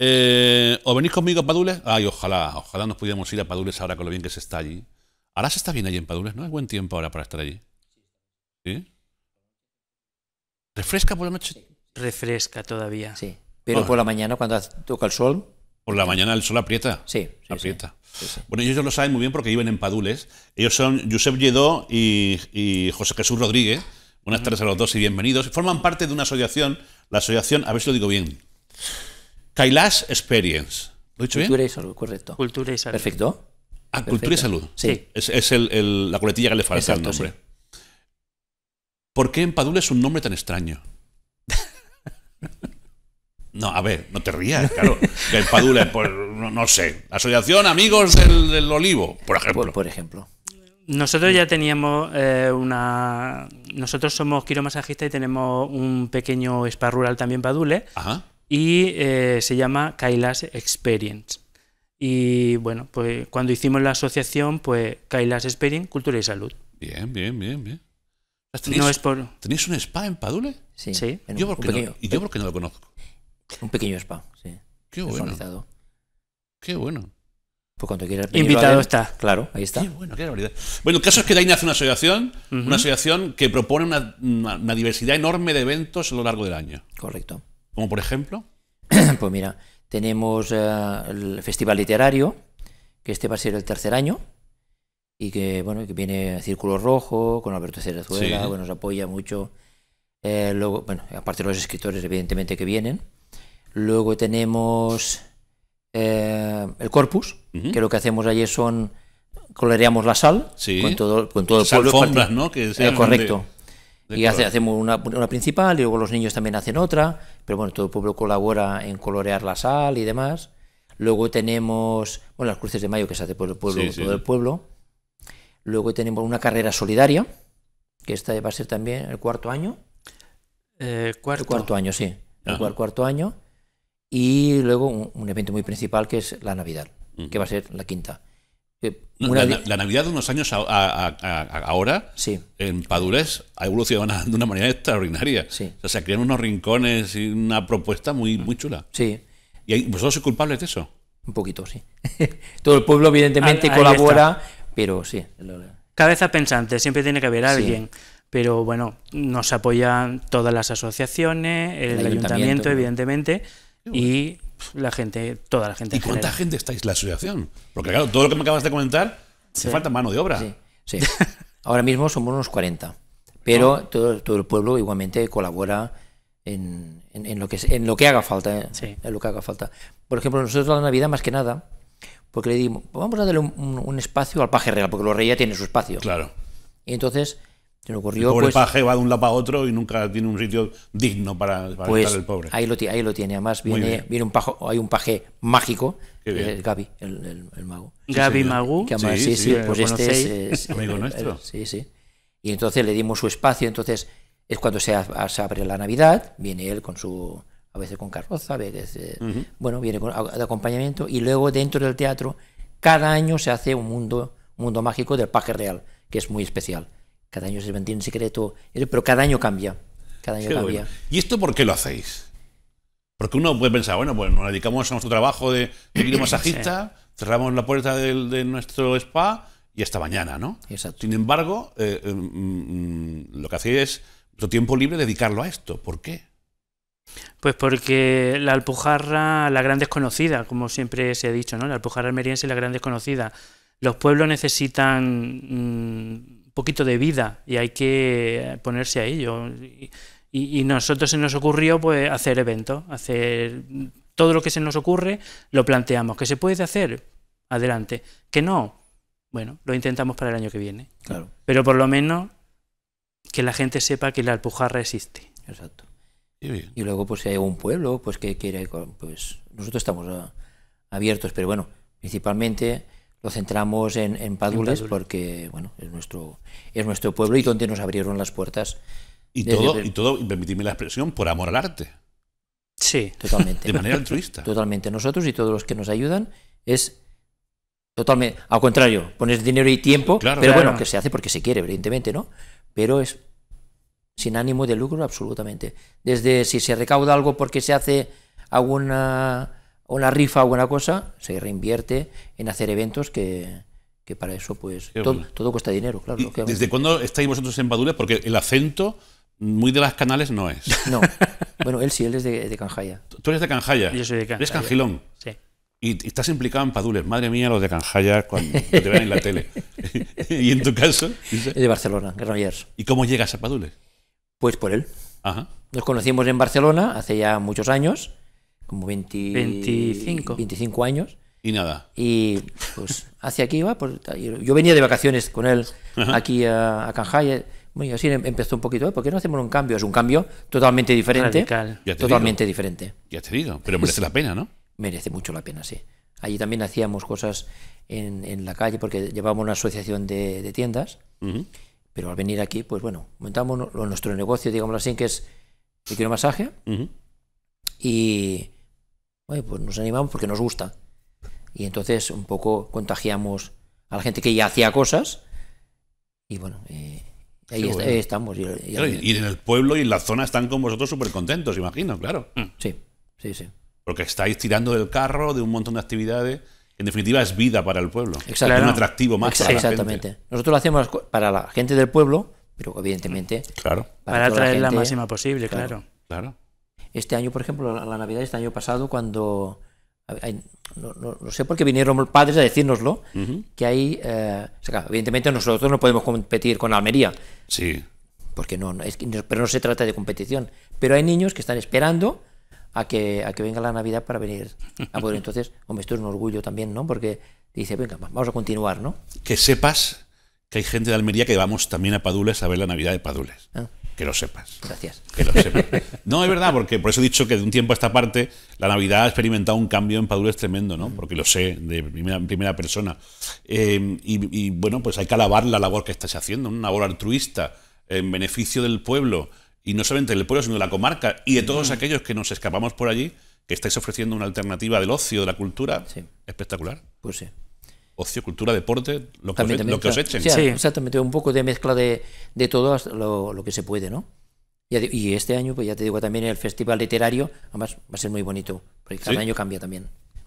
Eh, ¿O venís conmigo a Padules? Ay, ojalá, ojalá nos pudiéramos ir a Padules ahora con lo bien que se está allí. Ahora se está bien allí en Padules, ¿no? Es buen tiempo ahora para estar allí. ¿Sí? ¿Refresca por la noche? Refresca todavía. Sí. Pero ah. por la mañana, cuando toca el sol. Por la mañana el sol aprieta. Sí. aprieta. Bueno, ellos lo saben muy bien porque viven en Padules. Ellos son Josep Lledó y, José Jesús Rodríguez. Buenas tardes a los dos y bienvenidos. Forman parte de una asociación, la asociación, a ver si lo digo bien, Kailash Experience. ¿Lo he dicho cultura y salud, correcto. Cultura y salud. Perfecto. Ah, cultura y salud. Sí. Es, la coletilla que le falta al nombre. ¿Por qué Padule es un nombre tan extraño? no, a ver, no te rías, claro. Empadule, Padule, pues, no, sé. Asociación Amigos del, Olivo, por ejemplo. Por, ejemplo. Nosotros ya teníamos eh, una. Nosotros somos quiromasajistas y tenemos un pequeño spa rural también, Padule. Ajá y eh, se llama Kailash Experience. Y bueno, pues cuando hicimos la asociación, pues Kailash Experience, Cultura y Salud. Bien, bien, bien, bien. ¿Tenéis, un spa en Padule? Sí. sí. Yo porque, ¿Y yo porque no lo conozco? Un pequeño spa, sí. Qué bueno. Qué bueno. Pues cuando quieras. Invitado está. Claro, ahí está. bueno, qué Bueno, el caso es que Daina hace una asociación, una asociación que propone una diversidad enorme de eventos a lo largo del año. Correcto. Como por ejemplo. Pues mira, tenemos eh, el Festival Literario, que este va a ser el tercer año, y que bueno, que viene Círculo Rojo, con Alberto Cerezuela, que nos apoya mucho. Eh, luego, bueno, aparte de los escritores, evidentemente, que vienen. Luego tenemos eh, el corpus, que lo que hacemos allí son coloreamos la sal con todo, con todo el pueblo. Alfombras, ¿no? Que correcto y hace, hacemos una, una, principal y luego los niños también hacen otra, pero bueno, todo el pueblo colabora en colorear la sal y demás. Luego tenemos, bueno, las cruces de mayo que se hace por el pueblo, el pueblo. Luego tenemos una carrera solidaria, que esta va a ser también el cuarto año. Eh, cuarto. El cuarto año, sí. El cuarto año. Y luego un, evento muy principal que es la Navidad, que va a ser la quinta. La, Navidad de unos años ahora, en Padurés, ha evolucionado de una manera extraordinaria. O sea, crean unos rincones y una propuesta muy, muy chula. Sí. ¿Y vosotros sois culpables de eso? Un poquito, sí. Todo el pueblo, evidentemente, colabora, pero sí. Cabeza pensante, siempre tiene que haber alguien. Pero bueno, nos apoyan todas las asociaciones, el, ayuntamiento, evidentemente, y la gente, toda la gente. ¿Y cuánta gente estáis la asociación? Porque claro, todo lo que me acabas de comentar, se falta mano de obra. Sí, sí. Ahora mismo somos unos 40, pero ah. todo, el pueblo igualmente colabora en, lo, que, en lo que haga falta. ¿eh? Sí. En lo que haga falta. Por ejemplo, nosotros la Navidad más que nada, porque le dimos, vamos a darle un, espacio al paje real, porque los reyes tienen su espacio. Claro. Y entonces el pobre pues, paje va de un lado para otro y nunca tiene un sitio digno para, pues, el pobre. Ahí lo, ahí lo tiene. Además, viene, viene un pajo, hay un paje mágico, Gaby, el, mago. Gaby Magu. Que además, eh, pues este es, amigo nuestro. Y entonces le dimos su espacio. Entonces es cuando se, abre la Navidad, viene él con su. a veces con carroza, a veces. Eh, bueno, viene de acompañamiento. Y luego dentro del teatro, cada año se hace un mundo, un mundo mágico del paje real, que es muy especial cada año se mantiene en secreto, pero cada año cambia. cambia. ¿Y esto por qué lo hacéis? Porque uno puede pensar, bueno, pues nos dedicamos a nuestro trabajo de, de masajista, cerramos la puerta de, nuestro spa y hasta mañana, ¿no? Exacto. Sin embargo, eh, eh, mm, mm, lo que hacéis es tu tiempo libre dedicarlo a esto. ¿Por qué? Pues porque la Alpujarra, la gran desconocida, como siempre se ha dicho, ¿no? La Alpujarra almeriense la gran desconocida. Los pueblos necesitan mm, poquito de vida y hay que ponerse a ello. Y, nosotros se nos ocurrió pues, hacer evento hacer todo lo que se nos ocurre, lo planteamos. ¿Que se puede hacer? Adelante. ¿Que no? Bueno, lo intentamos para el año que viene. Claro. Pero por lo menos que la gente sepa que la Alpujarra existe. Exacto. Y luego, pues si hay un pueblo, pues que quiere pues nosotros estamos ah, abiertos, pero bueno, principalmente lo centramos en, en porque bueno, es nuestro, es nuestro pueblo y donde nos abrieron las puertas. Y todo, y todo, permitidme la expresión, por amor al arte. Sí. Totalmente. De manera altruista. Totalmente. Nosotros y todos los que nos ayudan es totalmente, al contrario, pones dinero y tiempo, pero bueno, que se hace porque se quiere, evidentemente, ¿no? Pero es sin ánimo de lucro absolutamente. Desde si se recauda algo porque se hace alguna o una rifa o una cosa, se reinvierte en hacer eventos que, para eso pues todo, cuesta dinero, claro. ¿Desde cuándo estáis vosotros en Padules? Porque el acento muy de las canales no es. No, bueno, él sí, él es de, Canjaya. ¿Tú eres de Canjaya? Yo soy de Canjaya. ¿Eres Cangilón? Sí. Y estás implicado en Padules. Madre mía, los de Canjaya cuando te ven en la tele. ¿Y en tu caso? Es de Barcelona, Granollers. ¿Y cómo llegas a Padules? Pues por él. Ajá. Nos conocimos en Barcelona hace ya muchos años como 20, 25. años. Y nada. Y pues hacia aquí iba. yo venía de vacaciones con él aquí a, a Bueno, así empezó un poquito, ¿eh? ¿por qué no hacemos un cambio? Es un cambio totalmente diferente. Totalmente diferente. Ya te digo, pero merece la pena, ¿no? Merece mucho la pena, sí. Allí también hacíamos cosas en, la calle porque llevábamos una asociación de, tiendas, pero al venir aquí, pues bueno, montamos nuestro negocio, digamos así, que es el tiro masaje. y Oye, pues nos animamos porque nos gusta. Y entonces un poco contagiamos a la gente que ya hacía cosas. Y bueno, eh, ahí, estamos. Y, en el pueblo y en la zona están con vosotros súper contentos, imagino, claro. Mm, sí, sí, sí. Porque estáis tirando del carro de un montón de actividades. En definitiva, es vida para el pueblo. Es un atractivo más para la Exactamente. Nosotros lo hacemos para la gente del pueblo, pero evidentemente. Claro. Para, atraer la, máxima posible, claro. claro. Este año, por ejemplo, la, Navidad, este año pasado, cuando... no, sé por qué vinieron padres a decírnoslo, que hay... Eh, evidentemente nosotros no podemos competir con Almería. Sí. Porque no, es, pero no se trata de competición. Pero hay niños que están esperando a que, a que venga la Navidad para venir a poder. Entonces, hombre, esto es un orgullo también, ¿no? Porque dice, venga, vamos a continuar, ¿no? Que sepas que hay gente de Almería que vamos también a Padules a ver la Navidad de Padules. Ah. Que lo sepas. Gracias. Que lo No, es verdad, porque por eso he dicho que de un tiempo a esta parte la Navidad ha experimentado un cambio en Padure tremendo, ¿no? Porque lo sé de primera, persona. Eh, y, bueno, pues hay que alabar la labor que estáis haciendo, una labor altruista en beneficio del pueblo, y no solamente del pueblo, sino de la comarca y de todos mm. aquellos que nos escapamos por allí, que estáis ofreciendo una alternativa del ocio, de la cultura, espectacular. Pues sí ocio, cultura, deporte, lo que, os, e- echen. sí, exactamente, un poco de mezcla de, todo lo, que se puede, ¿no? Y este año, pues ya te digo, también el Festival Literario, además va a ser muy bonito, porque cada año cambia también.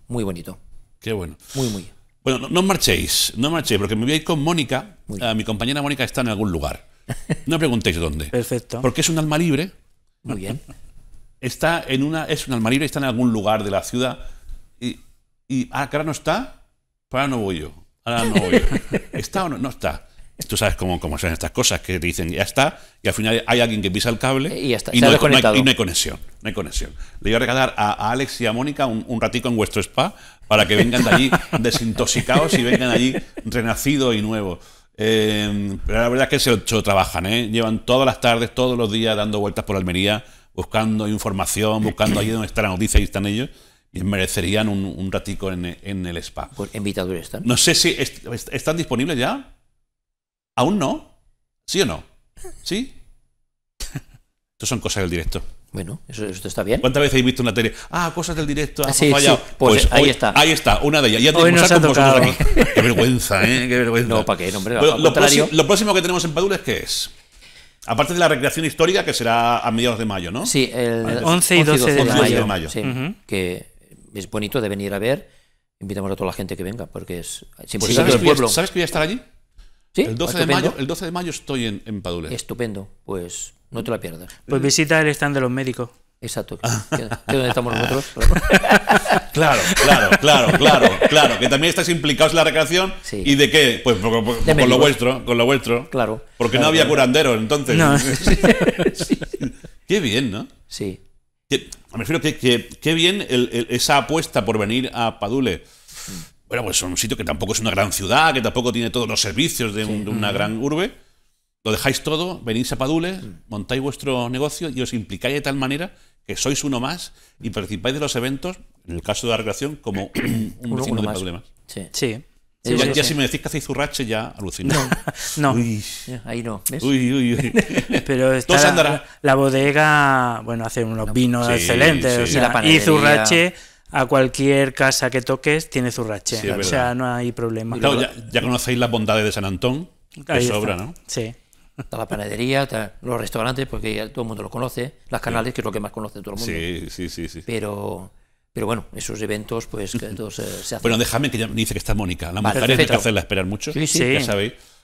Muy bonito. Qué bueno. Muy, muy. Bueno, no, no marchéis, no marchéis, porque me voy con Mónica. Ah, mi compañera Mónica está en algún lugar. No preguntéis dónde. Perfecto. Porque es un alma libre. Muy bien. Está en una, es un alma libre, está en algún lugar de la ciudad. Y, y ah, no está. Ahora no voy yo. Ahora no voy yo. ¿Está o no? está. Tú sabes cómo, cómo son estas cosas que te dicen ya está y al final hay alguien que pisa el cable y, no, hay, conexión. No conexión. Le voy a regalar a, Alex y a Mónica un, ratito en vuestro spa para que vengan de allí desintoxicados y vengan allí renacidos y nuevos. Em, pero la verdad es que se ocho trabajan, ¿eh? llevan todas las tardes, todos los días dando vueltas por Almería, buscando información, buscando allí donde está la noticia y están ellos. Y merecerían un, un ratico en, el spa. Pues invitados están. No sé si están disponibles ya. ¿Aún no? ¿Sí o no? ¿Sí? Estos son cosas del directo. Bueno, eso, esto está bien. ¿Cuántas veces habéis visto una tele? Ah, cosas del directo, ah, sí, pues, pues, ahí está. Ahí está, una de ellas. Ya tenemos Qué vergüenza, ¿eh? Qué vergüenza. No, ¿para qué? hombre, lo, próximo, que tenemos en Padula es qué es. Aparte de la recreación histórica, que será a mediados de mayo, ¿no? Sí, el 11 y 12, de, 11 y 12 de mayo. Sí, que es bonito de venir a ver. Invitamos a toda la gente que venga, porque es sin ¿sabes, el ¿Sabes que voy a estar allí? ¿Sí? El 12, de mayo, el 12 de mayo estoy en, en Padule. Estupendo, pues no te la pierdas. Pues visita el stand de los médicos. Exacto. de ah. dónde estamos nosotros? claro, claro, claro, claro, claro. Que también estás implicados en la recreación. Sí. ¿Y de qué? Pues, pues, pues con lo vuestro, con lo vuestro. Claro. Porque no había curandero, curanderos entonces. sí. Qué bien, ¿no? Sí me refiero que, que, bien esa apuesta por venir a Padule. Bueno, pues es un sitio que tampoco es una gran ciudad, que tampoco tiene todos los servicios de, una gran urbe. Lo dejáis todo, venís a Padule, montáis vuestro negocio y os implicáis de tal manera que sois uno más y participáis de los eventos, en el caso de la recreación, como un, vecino de más. Sí. sí ya, si me decís que hacéis zurrache, ya alucino. No, Uy. Eh, ahí no. Uy, uy, uy. Pero está la, bodega, bueno, hace unos vinos excelentes. y, zurrache, a cualquier casa que toques, tiene zurrache. o sea, no hay problema. Claro, ya, conocéis las bondades de San Antón, que sobra, ¿no? Sí. Está la panadería, los restaurantes, porque todo el mundo los conoce. Las canales, que es lo que más conoce todo el mundo. Sí, sí, sí. sí. Pero pero bueno, esos eventos, pues que todos eh, se hacen. Bueno, déjame que ya me dice que está Mónica. La mujer hay que hacerla esperar mucho. Sí, sí. Ya sabéis.